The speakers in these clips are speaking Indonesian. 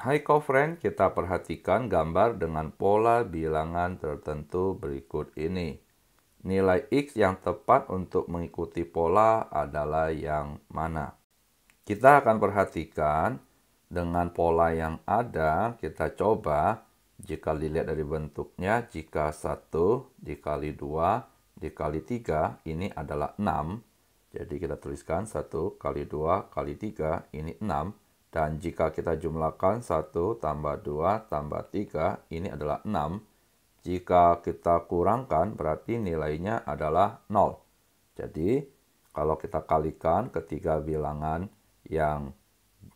Hai kofren, kita perhatikan gambar dengan pola bilangan tertentu berikut ini. Nilai X yang tepat untuk mengikuti pola adalah yang mana? Kita akan perhatikan dengan pola yang ada, kita coba jika dilihat dari bentuknya, jika 1 dikali 2 dikali 3 ini adalah 6. Jadi kita tuliskan 1 kali 2 kali 3 ini 6. Dan jika kita jumlahkan 1 tambah 2 tambah 3, ini adalah 6. Jika kita kurangkan, berarti nilainya adalah 0. Jadi, kalau kita kalikan ketiga bilangan yang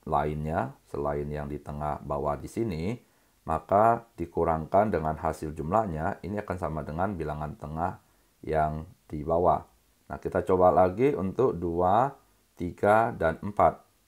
lainnya, selain yang di tengah bawah di sini, maka dikurangkan dengan hasil jumlahnya, ini akan sama dengan bilangan tengah yang di bawah. Nah, kita coba lagi untuk 2, 3, dan 4.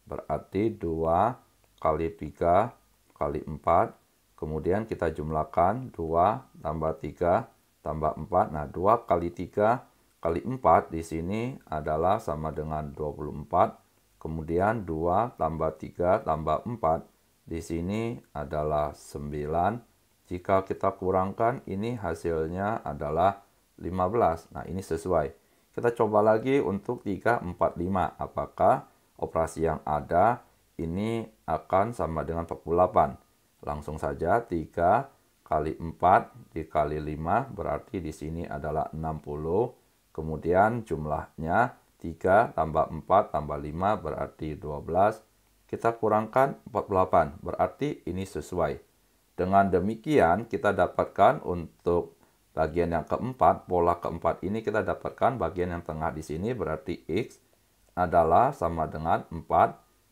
Berarti 2 kali 3 kali 4. Kemudian kita jumlahkan 2 tambah 3 tambah 4. Nah, 2 kali 3 kali 4 di sini adalah sama dengan 24. Kemudian 2 tambah 3 tambah 4 di sini adalah 9. Jika kita kurangkan ini hasilnya adalah 15. Nah, ini sesuai. Kita coba lagi untuk 3, 4, 5. Apakah operasi yang ada ini akan sama dengan 48. Langsung saja 3 kali 4 dikali 5 berarti di sini adalah 60. Kemudian jumlahnya 3 tambah 4 tambah 5 berarti 12. Kita kurangkan 48 berarti ini sesuai. Dengan demikian kita dapatkan untuk bagian yang keempat, pola keempat ini kita dapatkan bagian yang tengah di sini berarti X adalah sama dengan 4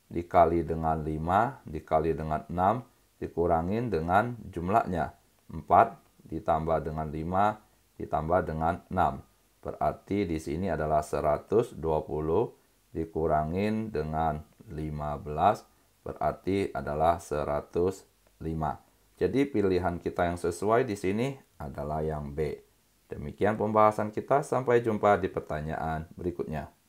dikali dengan 5 dikali dengan 6 dikurangin dengan jumlahnya. 4 ditambah dengan 5 ditambah dengan 6. Berarti di sini adalah 120 dikurangin dengan 15 berarti adalah 105. Jadi pilihan kita yang sesuai di sini adalah yang B. Demikian pembahasan kita, sampai jumpa di pertanyaan berikutnya.